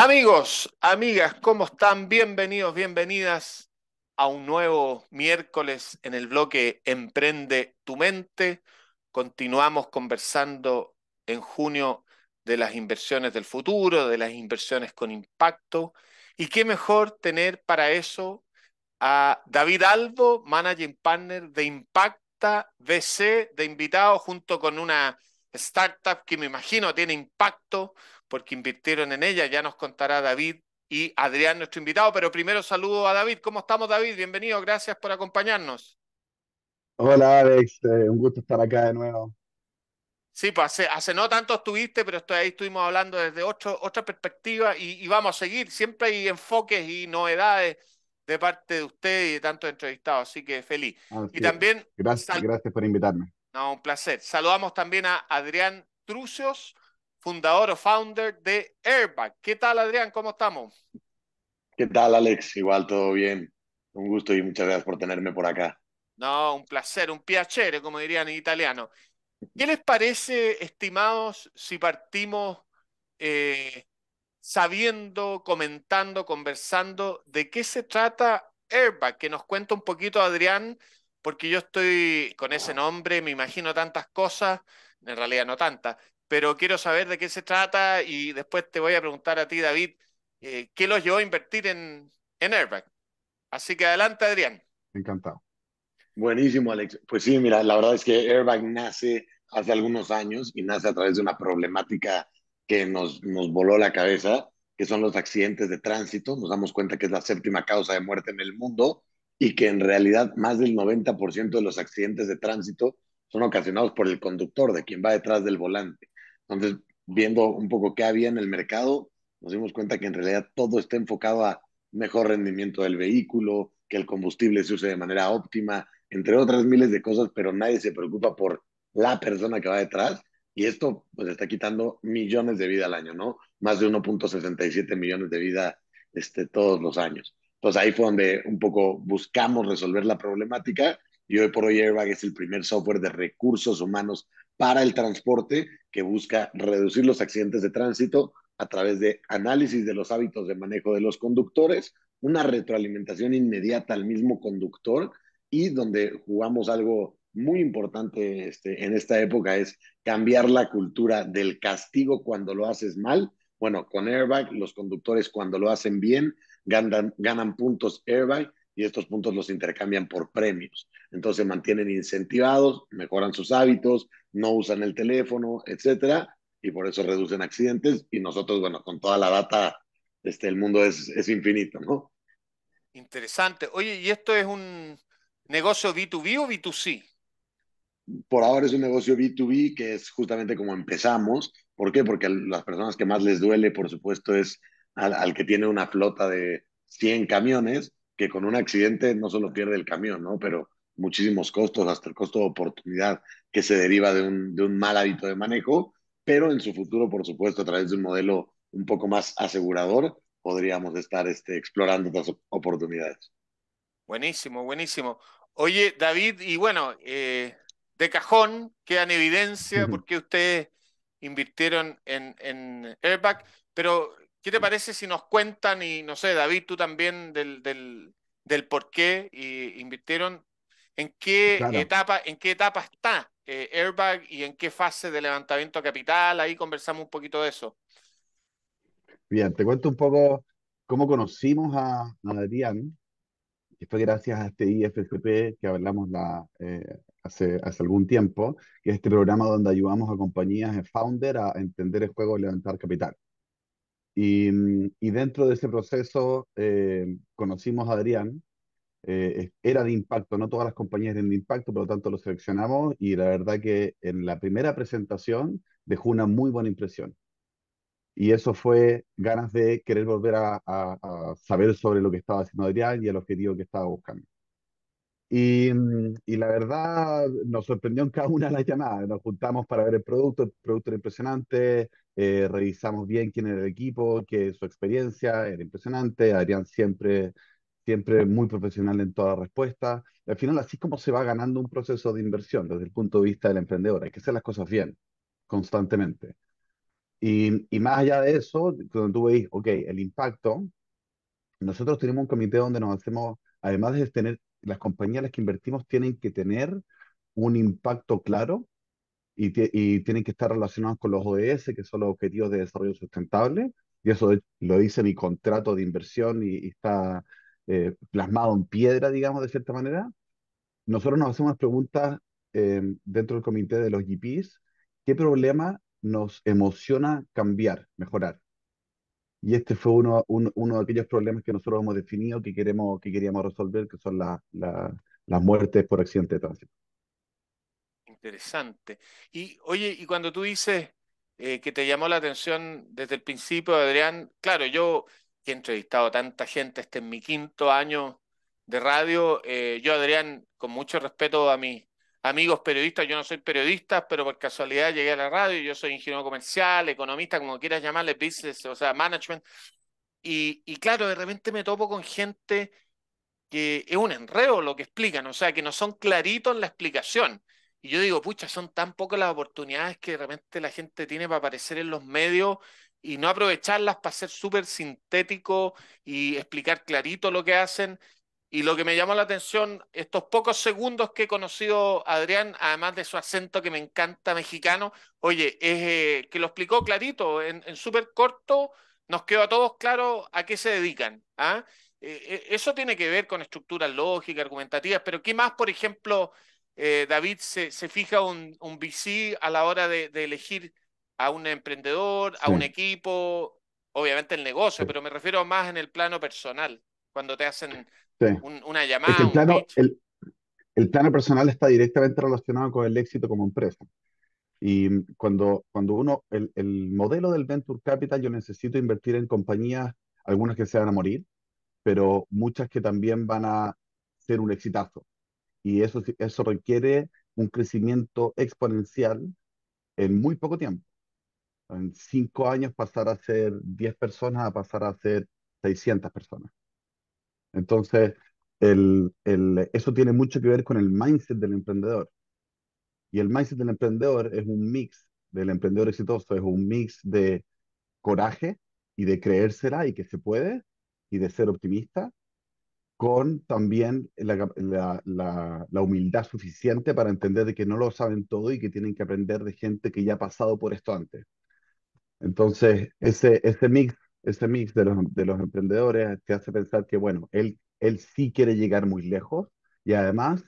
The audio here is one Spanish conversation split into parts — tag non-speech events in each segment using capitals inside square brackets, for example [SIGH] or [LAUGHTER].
Amigos, amigas, ¿cómo están? Bienvenidos, bienvenidas a un nuevo miércoles en el bloque Emprende tu mente. Continuamos conversando en junio de las inversiones del futuro, de las inversiones con impacto. Y qué mejor tener para eso a David Albo, Managing Partner de Impacta VC, de invitado junto con una startup que me imagino tiene impacto, porque invirtieron en ella. Ya nos contará David y Adrián, nuestro invitado. Pero primero saludo a David. ¿Cómo estamos, David? Bienvenido. Gracias por acompañarnos. Hola, Alex. Eh, un gusto estar acá de nuevo. Sí, pues hace, no tanto estuviste, pero estoy, ahí estuvimos hablando desde otra perspectiva y, vamos a seguir. Siempre hay enfoques y novedades de parte de usted y de tantos entrevistados, así que feliz. y también. Gracias, gracias por invitarme. un placer. Saludamos también a Adrián Trucios fundador o founder de Airbag. ¿Qué tal, Adrián? ¿Cómo estamos? ¿Qué tal, Alex? Igual, todo bien. Un gusto y muchas gracias por tenerme por acá. No, un placer, un piacere, como dirían en italiano. ¿Qué les parece, estimados, si partimos eh, sabiendo, comentando, conversando de qué se trata Airbag? Que nos cuente un poquito, Adrián, porque yo estoy con ese nombre, me imagino tantas cosas, en realidad no tantas, pero quiero saber de qué se trata y después te voy a preguntar a ti, David, eh, qué los llevó a invertir en, en Airbag. Así que adelante, Adrián. Encantado. Buenísimo, Alex. Pues sí, mira, la verdad es que Airbag nace hace algunos años y nace a través de una problemática que nos, nos voló la cabeza, que son los accidentes de tránsito. Nos damos cuenta que es la séptima causa de muerte en el mundo y que en realidad más del 90% de los accidentes de tránsito son ocasionados por el conductor, de quien va detrás del volante. Entonces, viendo un poco qué había en el mercado, nos dimos cuenta que en realidad todo está enfocado a mejor rendimiento del vehículo, que el combustible se use de manera óptima, entre otras miles de cosas, pero nadie se preocupa por la persona que va detrás. Y esto pues está quitando millones de vidas al año, ¿no? Más de 1.67 millones de vidas este, todos los años. Entonces ahí fue donde un poco buscamos resolver la problemática y hoy por hoy Airbag es el primer software de recursos humanos para el transporte que busca reducir los accidentes de tránsito a través de análisis de los hábitos de manejo de los conductores, una retroalimentación inmediata al mismo conductor y donde jugamos algo muy importante este, en esta época es cambiar la cultura del castigo cuando lo haces mal. Bueno, con airbag, los conductores cuando lo hacen bien ganan puntos airbag y estos puntos los intercambian por premios. Entonces mantienen incentivados, mejoran sus hábitos, no usan el teléfono, etcétera, y por eso reducen accidentes. Y nosotros, bueno, con toda la data, este, el mundo es, es infinito, ¿no? Interesante. Oye, ¿y esto es un negocio B2B o B2C? Por ahora es un negocio B2B que es justamente como empezamos. ¿Por qué? Porque las personas que más les duele, por supuesto, es al, al que tiene una flota de 100 camiones, que con un accidente no solo pierde el camión, ¿no? Pero muchísimos costos, hasta el costo de oportunidad que se deriva de un, mal hábito de manejo, pero en su futuro, por supuesto, a través de un modelo un poco más asegurador, podríamos estar este, explorando otras oportunidades. Buenísimo, buenísimo. Oye, David, y bueno, eh, de cajón queda en evidencia porque ustedes invirtieron en, en Airbag, pero ¿Qué te parece si nos cuentan, y no sé, David, tú también, del, del, por qué invirtieron? ¿En qué, etapa, ¿En qué etapa está eh, Airbag y en qué fase de levantamiento capital? Ahí conversamos un poquito de eso. Bien, te cuento un poco cómo conocimos a, Adrián, que fue gracias a este IFCP que hablamos la, eh, hace, hace algún tiempo, que es este programa donde ayudamos a compañías de eh, founder a entender el juego de levantar capital. Mm, y, dentro de ese proceso eh, conocimos a Adrián, eh, era de impacto, no todas las compañías eran de impacto, por lo tanto lo seleccionamos y la verdad que en la primera presentación dejó una muy buena impresión. Y eso fue ganas de querer volver a, saber sobre lo que estaba haciendo Adrián y el objetivo que estaba buscando. Y, mm, y, la verdad nos sorprendió en cada una de las llamadas. Nos juntamos para ver el producto, el producto era impresionante, eh, revisamos bien quién era el equipo, que su experiencia era impresionante, Adrián siempre, siempre muy profesional en toda respuesta. al final así es como se va ganando un proceso de inversión desde el punto de vista del emprendedor, hay que hacer las cosas bien, constantemente. Y, más allá de eso, cuando tú veis, ok, el impacto, nosotros tenemos un comité donde nos hacemos, además de tener, las compañías a las que invertimos tienen que tener un impacto claro y, tienen que estar relacionados con los ODS, que son los Objetivos de Desarrollo Sustentable, y eso lo dice mi contrato de inversión y, está eh, plasmado en piedra, digamos, de cierta manera. Nosotros nos hacemos preguntas eh, dentro del comité de los GPs, ¿qué problema nos emociona cambiar, mejorar? Y este fue uno, uno de aquellos problemas que nosotros hemos definido que, queremos, que queríamos resolver, que son las la, la muertes por accidente de tránsito. Interesante. Y oye, y cuando tú dices eh, que te llamó la atención desde el principio, Adrián, claro, yo he entrevistado a tanta gente, este en mi quinto año de radio, eh, yo, Adrián, con mucho respeto a mis amigos periodistas, yo no soy periodista, pero por casualidad llegué a la radio, yo soy ingeniero comercial, economista, como quieras llamarle, business, o sea, management. Y, claro, de repente me topo con gente que es un enreo lo que explican, o sea, que no son claritos en la explicación. Y yo digo, pucha, son tan pocas las oportunidades que realmente la gente tiene para aparecer en los medios y no aprovecharlas para ser súper sintético y explicar clarito lo que hacen. Y lo que me llamó la atención, estos pocos segundos que he conocido a Adrián, además de su acento que me encanta mexicano, oye, es eh, que lo explicó clarito, en, súper corto, nos quedó a todos claro a qué se dedican. ¿ah? Eh, eh, eso tiene que ver con estructuras lógicas, argumentativas, pero ¿qué más, por ejemplo, eh, David se, fija un, un, VC a la hora de, elegir a un emprendedor, a un equipo, obviamente el negocio, pero me refiero más en el plano personal, cuando te hacen una llamada. el, plano, personal está directamente relacionado con el éxito como empresa. Y cuando, cuando uno, el, el modelo del Venture Capital, yo necesito invertir en compañías, algunas que se van a morir, pero muchas que también van a ser un exitazo y eso, eso requiere un crecimiento exponencial en muy poco tiempo. En cinco años pasar a ser diez personas a pasar a ser 600 personas. Entonces, el, eso tiene mucho que ver con el mindset del emprendedor. Y el mindset del emprendedor es un mix del emprendedor exitoso, es un mix de coraje y de creérsela y que se puede y de ser optimista con también la, humildad suficiente para entender de que no lo saben todo y que tienen que aprender de gente que ya ha pasado por esto antes. Entonces, ese, ese mix, ese mix de, los, de los emprendedores te hace pensar que, bueno, él, él sí quiere llegar muy lejos y además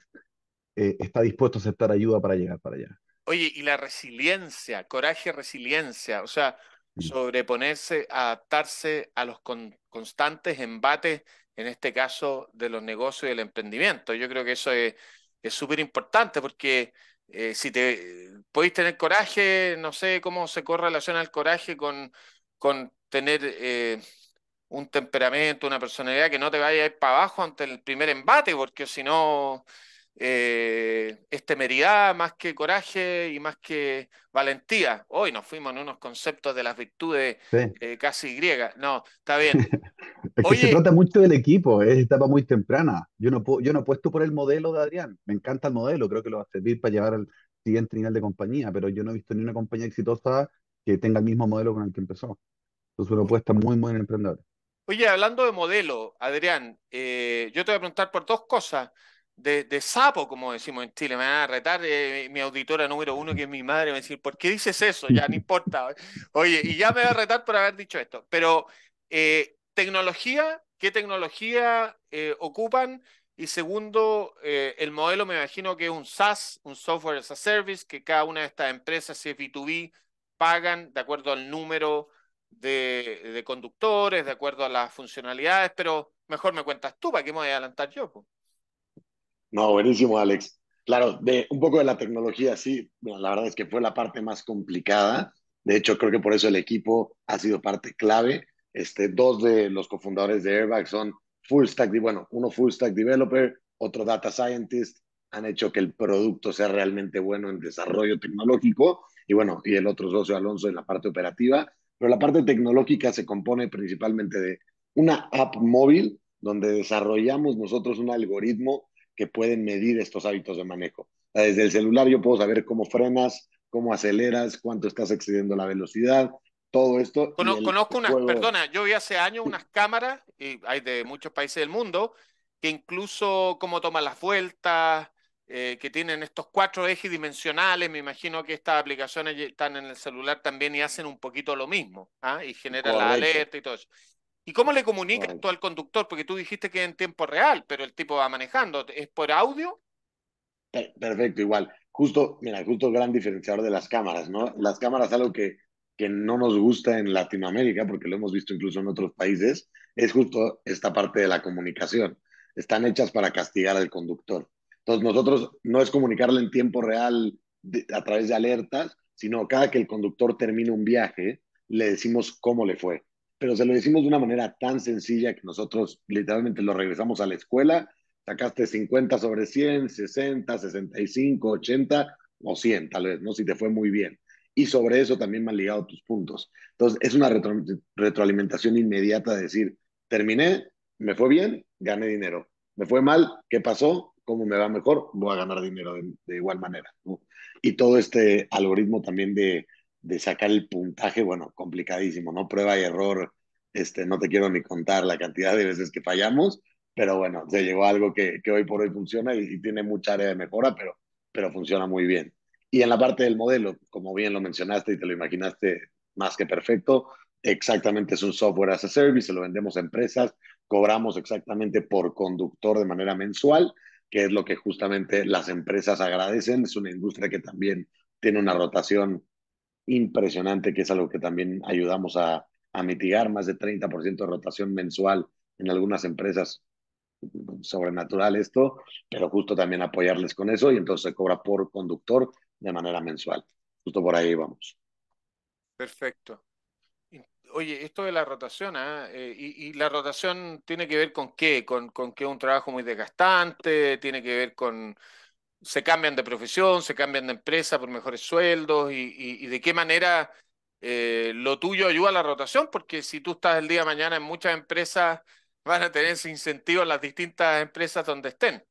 eh, está dispuesto a aceptar ayuda para llegar para allá. Oye, y la resiliencia, coraje, resiliencia, o sea, sobreponerse, adaptarse a los constantes embates en este caso de los negocios y el emprendimiento. Yo creo que eso es súper importante porque eh, si te podéis tener coraje, no sé cómo se correlaciona el coraje con, con tener eh, un temperamento, una personalidad que no te vaya a ir para abajo ante el primer embate, porque si no eh, es temeridad más que coraje y más que valentía. Hoy nos fuimos en unos conceptos de las virtudes casi griegas. No, está bien. [LAUGHS] se trata mucho del equipo, es etapa muy temprana. Yo no, puedo, yo no apuesto por el modelo de Adrián. Me encanta el modelo, creo que lo va a servir para llevar al siguiente nivel de compañía, pero yo no he visto ni una compañía exitosa que tenga el mismo modelo con el que empezó. Entonces, una apuesta muy, muy emprendedora. Oye, hablando de modelo, Adrián, eh, yo te voy a preguntar por dos cosas. De, sapo, como decimos en Chile. Me van a retar eh, mi auditora número uno, que es mi madre, me va a decir, ¿por qué dices eso? Ya no [LAUGHS] importa. Oye, y ya me va a retar por haber dicho esto. Pero eh, tecnología, ¿qué tecnología eh, ocupan? Y segundo, eh, el modelo me imagino que es un SaaS, un Software as a Service, que cada una de estas empresas, si es B2B, pagan de acuerdo al número de, conductores, de acuerdo a las funcionalidades, pero mejor me cuentas tú, ¿para qué me voy a adelantar yo? No, buenísimo, Alex. Claro, de un poco de la tecnología, sí, la verdad es que fue la parte más complicada. De hecho, creo que por eso el equipo ha sido parte clave. Este, dos de los cofundadores de Airbag son full stack, bueno, uno full stack developer, otro data scientist, han hecho que el producto sea realmente bueno en desarrollo tecnológico y bueno, y el otro socio Alonso en la parte operativa, pero la parte tecnológica se compone principalmente de una app móvil donde desarrollamos nosotros un algoritmo que puede medir estos hábitos de manejo. Desde el celular yo puedo saber cómo frenas, cómo aceleras, cuánto estás excediendo la velocidad, todo esto. conozco unas, perdona, yo vi hace años unas cámaras, y hay de muchos países del mundo, que incluso como toman las vueltas, eh, que tienen estos cuatro ejes dimensionales, me imagino que estas aplicaciones están en el celular también y hacen un poquito lo mismo, ¿ah? y generan la alerta y todo eso. ¿Y cómo le comunicas todo al conductor? Porque tú dijiste que en tiempo real, pero el tipo va manejando, ¿es por audio? Perfecto, igual. Justo, mira, justo gran diferenciador de las cámaras, ¿no? Las cámaras, algo que que no nos gusta en Latinoamérica, porque lo hemos visto incluso en otros países, es justo esta parte de la comunicación. Están hechas para castigar al conductor. Entonces nosotros no es comunicarle en tiempo real a través de alertas, sino cada que el conductor termina un viaje, le decimos cómo le fue. Pero se lo decimos de una manera tan sencilla que nosotros literalmente lo regresamos a la escuela, sacaste 50 sobre 100, 60, 65, 80 o 100 tal vez, ¿no? Si te fue muy bien y sobre eso también me han ligado tus puntos. Entonces, es una retroalimentación inmediata de decir, terminé, me fue bien, gané dinero, me fue mal, ¿qué pasó? ¿Cómo me va mejor? Voy a ganar dinero de, igual manera. Y todo este algoritmo también de, sacar el puntaje, bueno, complicadísimo, ¿no? Prueba y error, este, no te quiero ni contar la cantidad de veces que fallamos, pero bueno, se llegó a algo que, hoy por hoy funciona y, tiene mucha área de mejora, pero, pero funciona muy bien. Y en la parte del modelo, como bien lo mencionaste y te lo imaginaste más que perfecto, exactamente es un software as a service, se lo vendemos a empresas, cobramos exactamente por conductor de manera mensual, que es lo que justamente las empresas agradecen. Es una industria que también tiene una rotación impresionante, que es algo que también ayudamos a, mitigar, más de 30% de rotación mensual en algunas empresas sobrenatural esto, pero justo también apoyarles con eso y entonces cobra por conductor de manera mensual. Justo por ahí vamos. Perfecto. Oye, esto de la rotación, ¿ah? ¿eh? y, la rotación tiene que ver con qué? Con, con que es un trabajo muy desgastante, tiene que ver con, se cambian de profesión, se cambian de empresa por mejores sueldos y, de qué manera eh, lo tuyo ayuda a la rotación, porque si tú estás el día de mañana en muchas empresas, van a tener ese incentivo en las distintas empresas donde estén.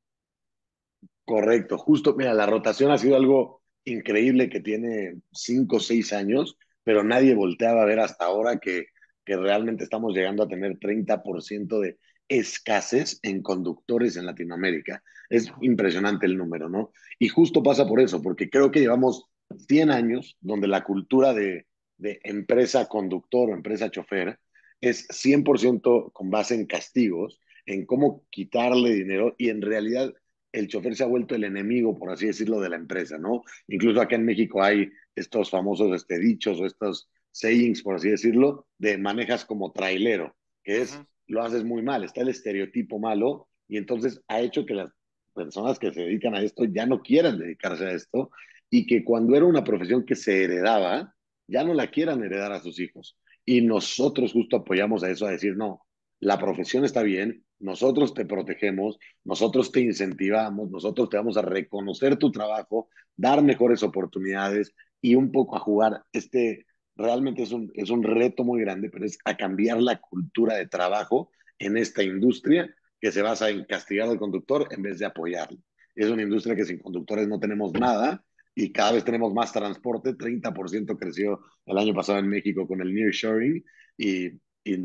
Correcto, justo, mira, la rotación ha sido algo increíble que tiene cinco o seis años, pero nadie volteaba a ver hasta ahora que, que realmente estamos llegando a tener 30% de escasez en conductores en Latinoamérica. Es impresionante el número, ¿no? Y justo pasa por eso, porque creo que llevamos 100 años donde la cultura de, de empresa conductor o empresa chofer es 100% con base en castigos, en cómo quitarle dinero y en realidad el chofer se ha vuelto el enemigo, por así decirlo, de la empresa, ¿no? Incluso acá en México hay estos famosos este, dichos o estos sayings, por así decirlo, de manejas como trailero, que es, lo haces muy mal, está el estereotipo malo, y entonces ha hecho que las personas que se dedican a esto ya no quieran dedicarse a esto, y que cuando era una profesión que se heredaba, ya no la quieran heredar a sus hijos. Y nosotros justo apoyamos a eso, a decir, no, la profesión está bien, nosotros te protegemos, nosotros te incentivamos, nosotros te vamos a reconocer tu trabajo, dar mejores oportunidades y un poco a jugar. Este realmente es un, es un reto muy grande, pero es a cambiar la cultura de trabajo en esta industria que se basa en castigar al conductor en vez de apoyarlo. Es una industria que sin conductores no tenemos nada y cada vez tenemos más transporte. 30% creció el año pasado en México con el near sharing y, y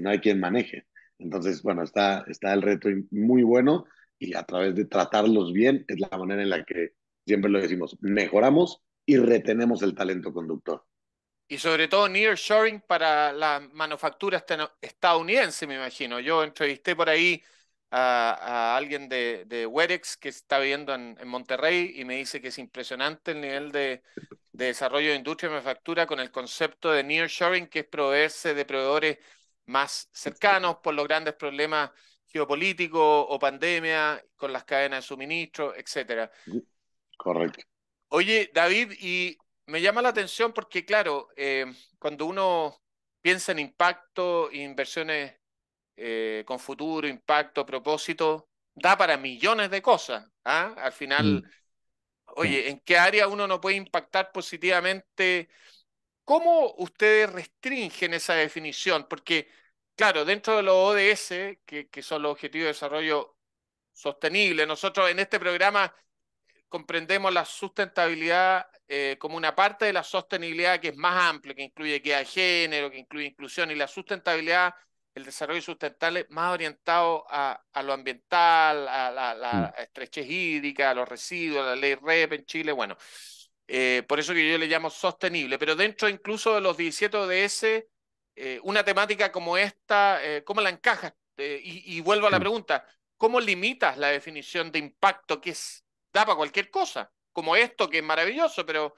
no hay quien maneje. Entonces, bueno, está, está el reto muy bueno y a través de tratarlos bien es la manera en la que siempre lo decimos, mejoramos y retenemos el talento conductor. Y sobre todo nearshoring para la manufactura estadounidense, me imagino. Yo entrevisté por ahí a, alguien de, de Werex que está viviendo en, Monterrey y me dice que es impresionante el nivel de, desarrollo de industria y manufactura con el concepto de nearshoring, que es proveerse de proveedores más cercanos por los grandes problemas geopolíticos o pandemia, con las cadenas de suministro, etcétera. Correcto. Oye, David, y me llama la atención porque, claro, eh, cuando uno piensa en impacto, inversiones eh, con futuro, impacto, propósito, da para millones de cosas. ¿ah? Al final, mm. oye, ¿en qué área uno no puede impactar positivamente? ¿Cómo ustedes restringen esa definición? Porque, claro, dentro de los ODS, que, son los Objetivos de Desarrollo Sostenible, nosotros en este programa comprendemos la sustentabilidad eh, como una parte de la sostenibilidad que es más amplia, que incluye que de género, que incluye inclusión y la sustentabilidad, el desarrollo sustentable más orientado a, lo ambiental, a la, la mm. estrechez hídrica, a los residuos, a la ley REP en Chile, bueno. Eh, por eso que yo le llamo sostenible. Pero dentro incluso de los 17 ODS, eh, una temática como esta, eh, ¿cómo la encajas? Y, vuelvo a la pregunta, ¿cómo limitas la definición de impacto que es, da para cualquier cosa? Como esto, que es maravilloso, pero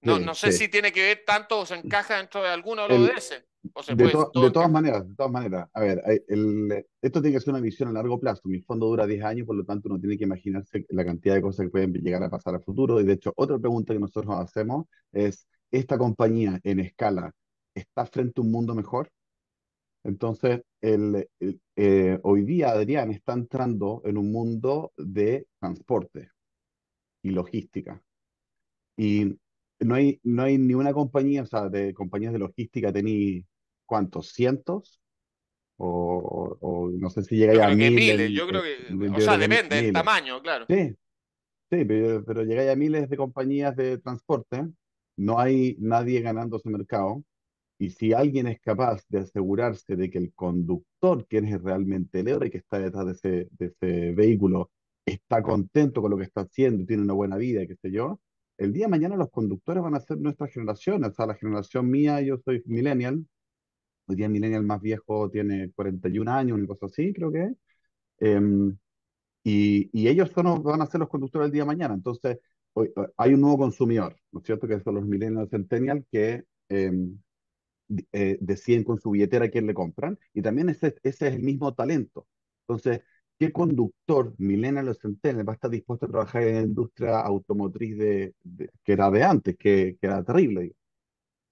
no, no sé si tiene que ver tanto o se encaja dentro de alguno de los ODS. Pues, de, todas maneras, de todas maneras. A ver, eh, esto tiene que ser una visión a largo plazo. Mi fondo dura 10 años, por lo tanto uno tiene que imaginarse la cantidad de cosas que pueden llegar a pasar al futuro. Y de hecho, otra pregunta que nosotros hacemos es, ¿esta compañía en escala está frente a un mundo mejor? Entonces, eh, hoy día Adrián está entrando en un mundo de transporte y logística. Y no hay, no hay ni una compañía, o sea, de compañías de logística, tenéis ¿cuántos? ¿Cientos? O, no sé si llega a miles. Yo creo que, o sea, depende del tamaño, claro. Sí, sí pero, pero llega a miles de compañías de transporte, no hay nadie ganando ese mercado, y si alguien es capaz de asegurarse de que el conductor, que es realmente el héroe que está detrás de ese, de ese vehículo, está contento con lo que está haciendo, tiene una buena vida, qué sé yo, el día de mañana los conductores van a ser nuestra generación, o sea, la generación mía, yo soy millennial, Hoy día Millennial más viejo tiene 41 años, una cosa así, creo que em, y, ellos son, van a ser los conductores del día de mañana. Entonces, hoy, eh, hay un nuevo consumidor, ¿no es cierto? Que son los Millennial Centennial que em, eh, deciden con su billetera quién le compran. Y también ese, es el mismo talento. Entonces, ¿qué conductor Millennial Centennial va a estar dispuesto a trabajar en la industria automotriz de, que era de antes, que, era terrible?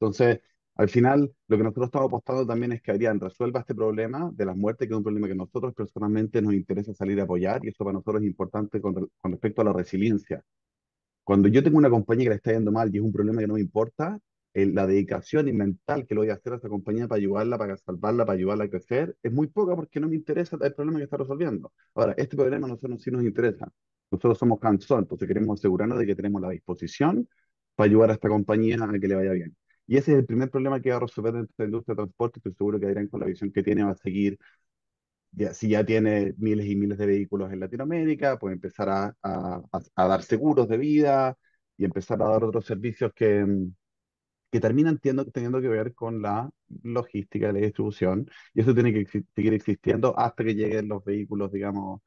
Entonces, al final, lo que nosotros estamos apostando también es que Adrián resuelva este problema de las muertes, que es un problema que nosotros personalmente nos interesa salir a apoyar, y eso para nosotros es importante con, respecto a la resiliencia. Cuando yo tengo una compañía que le está yendo mal y es un problema que no me importa, la dedicación y mental que lo voy a hacer a esta compañía para ayudarla, para salvarla, para ayudarla a crecer, es muy poca porque no me interesa el problema que está resolviendo. Ahora, este problema a nosotros sí nos interesa. Nosotros somos cansados, entonces queremos asegurarnos de que tenemos la disposición para ayudar a esta compañía a que le vaya bien. Y ese es el primer problema que va a resolver la industria de transporte. Estoy seguro que dirán con la visión que tiene, va a seguir. Ya, si ya tiene miles y miles de vehículos en Latinoamérica, pues empezar a, dar seguros de vida y empezar a dar otros servicios que, que terminan teniendo, que ver con la logística, la distribución. Y eso tiene que seguir existiendo hasta que lleguen los vehículos, digamos.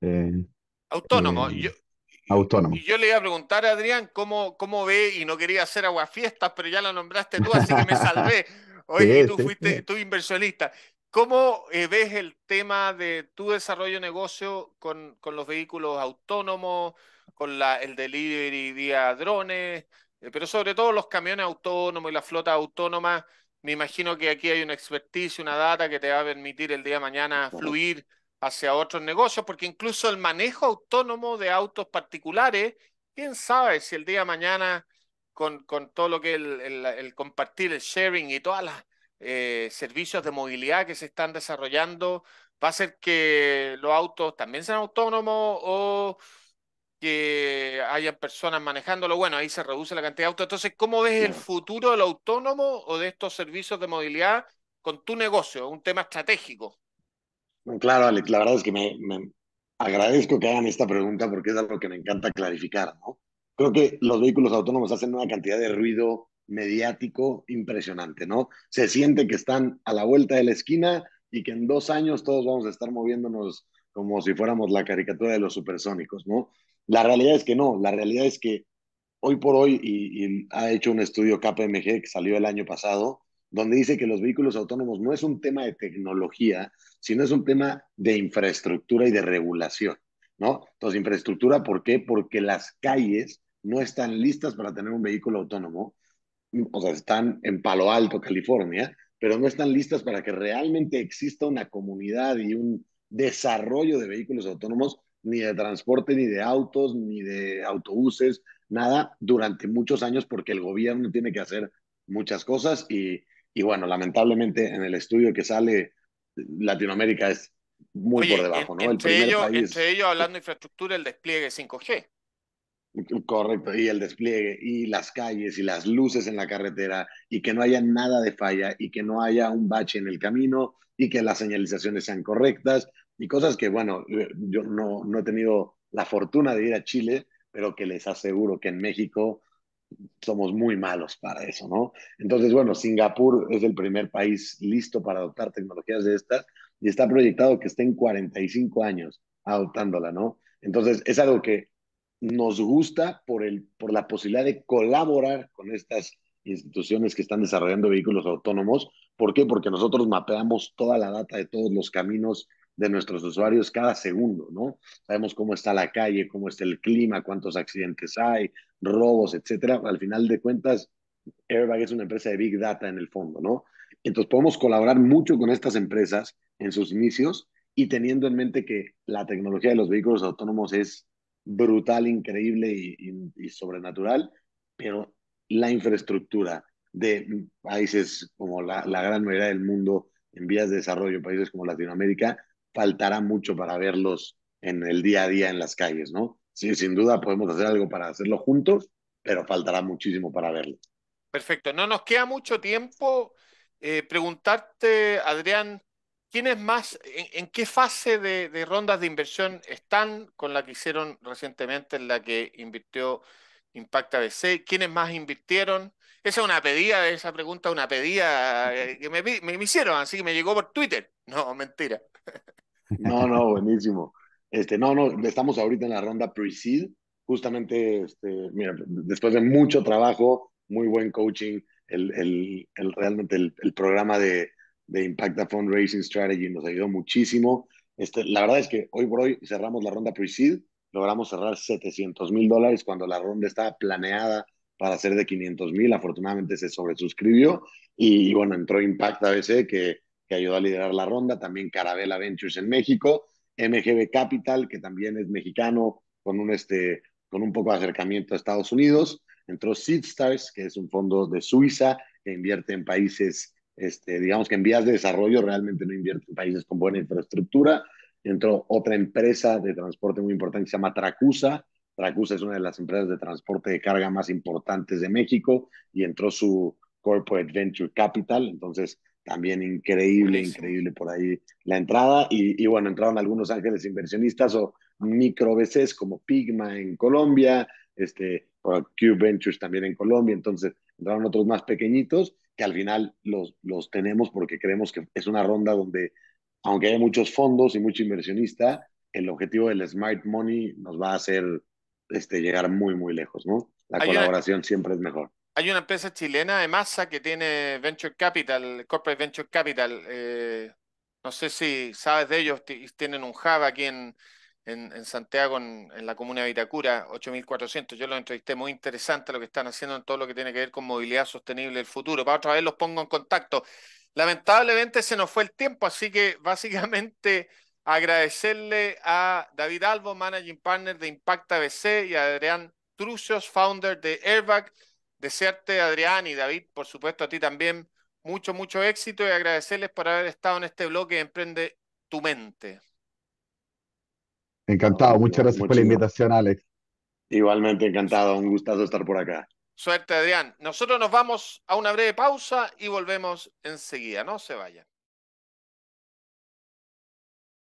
Eh, Autónomos. Eh, yo, autónomo. Y yo le iba a preguntar a Adrián cómo, cómo ve, y no quería hacer aguafiestas, pero ya la nombraste tú, así que me [LAUGHS] salvé. Oye, tú fuiste tu tú inversionista. ¿Cómo eh, ves el tema de tu desarrollo de negocio con, con los vehículos autónomos, con la, el delivery día drones, eh, pero sobre todo los camiones autónomos y la flota autónoma? Me imagino que aquí hay una experticia, una data que te va a permitir el día de mañana fluir hacia otros negocios, porque incluso el manejo autónomo de autos particulares, quién sabe si el día de mañana, con, con todo lo que el, el, compartir, el sharing y todas las eh, servicios de movilidad que se están desarrollando va a ser que los autos también sean autónomos o que haya personas manejándolo. Bueno, ahí se reduce la cantidad de autos. Entonces, ¿cómo ves el futuro del autónomo o de estos servicios de movilidad con tu negocio? Un tema estratégico claro, Alex, la verdad es que me, agradezco que hagan esta pregunta porque es algo que me encanta clarificar, ¿no? Creo que los vehículos autónomos hacen una cantidad de ruido mediático impresionante, ¿no? Se siente que están a la vuelta de la esquina y que en dos años todos vamos a estar moviéndonos como si fuéramos la caricatura de los supersónicos, ¿no? La realidad es que no, la realidad es que hoy por hoy, y ha hecho un estudio KPMG que salió el año pasado, donde dice que los vehículos autónomos no es un tema de tecnología, sino es un tema de infraestructura y de regulación, ¿no? Entonces, infraestructura, ¿por qué? Porque las calles no están listas para tener un vehículo autónomo, o sea, están en Palo Alto, California, pero no están listas para que realmente exista una comunidad y un desarrollo de vehículos autónomos, ni de transporte, ni de autos, ni de autobuses, nada, durante muchos años, porque el gobierno tiene que hacer muchas cosas y y bueno, lamentablemente en el estudio que sale, Latinoamérica es muy por debajo, ¿no? Entre, el ellos, país... entre hablando de infraestructura, el despliegue 5G. Correcto, y el despliegue, y las calles, y las luces en la carretera, y que no haya nada de falla, y que no haya un bache en el camino, y que las señalizaciones sean correctas, y cosas que, bueno, eh, yo no, no he tenido la fortuna de ir a Chile, pero que les aseguro que en México somos muy malos para eso, ¿no? Entonces, bueno, Singapur es el primer país listo para adoptar tecnologías de estas y está proyectado que estén 45 años adoptándola, ¿no? Entonces, es algo que nos gusta por, el, por la posibilidad de colaborar con estas instituciones que están desarrollando vehículos autónomos. ¿Por qué? Porque nosotros mapeamos toda la data de todos los caminos de nuestros usuarios cada segundo, ¿no? Sabemos cómo está la calle, cómo está el clima, cuántos accidentes hay, robos, etcétera. Al final de cuentas, Airbag es una empresa de Big Data en el fondo, ¿no? Entonces podemos colaborar mucho con estas empresas en sus inicios y teniendo en mente que la tecnología de los vehículos autónomos es brutal, increíble y, sobrenatural, pero la infraestructura de países como la gran mayoría del mundo en vías de desarrollo, países como Latinoamérica, faltará mucho para verlos en el día a día en las calles, ¿no? Sí, sin duda podemos hacer algo para hacerlo juntos, pero faltará muchísimo para verlos Perfecto, no nos queda mucho tiempo. Eh, preguntarte, Adrián, ¿quiénes más, en, qué fase de, rondas de inversión están con la que hicieron recientemente, en la que invirtió Impact ABC ¿Quiénes más invirtieron? Esa es una pedida, esa pregunta, una pedida eh, que me hicieron, así que me llegó por Twitter. No, mentira. [LAUGHS] No, no, buenísimo. Este, no, no, estamos ahorita en la ronda pre-seed, justamente, este, mira, después de mucho trabajo, muy buen coaching, el, el, el realmente el, programa de, de Impacta Fundraising Strategy nos ayudó muchísimo. Este, la verdad es que hoy por hoy cerramos la ronda pre-seed, logramos cerrar 700 mil dólares cuando la ronda estaba planeada para ser de 500 mil, afortunadamente se sobresuscribió y, bueno, entró Impacta ABC que ayuda ayudó a liderar la ronda, también Carabela Ventures en México, MGB Capital, que también es mexicano, con un, este, con un poco de acercamiento a Estados Unidos. Entró Seedstars, que es un fondo de Suiza que invierte en países, este, digamos que en vías de desarrollo, realmente no invierte en países con buena infraestructura. Entró otra empresa de transporte muy importante que se llama Tracusa. Tracusa es una de las empresas de transporte de carga más importantes de México y entró su Corporate Venture Capital. Entonces, también increíble, increíble por ahí la entrada. Y, bueno, entraron algunos ángeles inversionistas o micro BCs como Pigma en Colombia, este, Ventures también en Colombia. Entonces entraron otros más pequeñitos que al final los, los tenemos porque creemos que es una ronda donde, aunque hay muchos fondos y mucho inversionista, el objetivo del Smart Money nos va a hacer este, llegar muy, muy lejos, ¿no? La colaboración siempre es mejor. Hay una empresa chilena de masa que tiene Venture Capital, Corporate Venture Capital. Eh, no sé si sabes de ellos, tienen un hub aquí en, en, Santiago, en, la comuna de Vitacura, 8400. Yo los entrevisté, muy interesante lo que están haciendo en todo lo que tiene que ver con movilidad sostenible del futuro. Para otra vez los pongo en contacto. Lamentablemente se nos fue el tiempo, así que [LAUGHS] básicamente agradecerle a David Albo, Managing Partner de Impacta BC, y a Adrián Trucios, founder de Airbag. Desearte, Adrián y David, por supuesto, a ti también, mucho, mucho éxito y agradecerles por haber estado en este bloque Emprende tu Mente. Encantado, muchas gracias por la invitación, Alex. Igualmente encantado, un gustazo estar por acá. Suerte, Adrián. Nosotros nos vamos a una breve pausa y volvemos enseguida. No se vayan.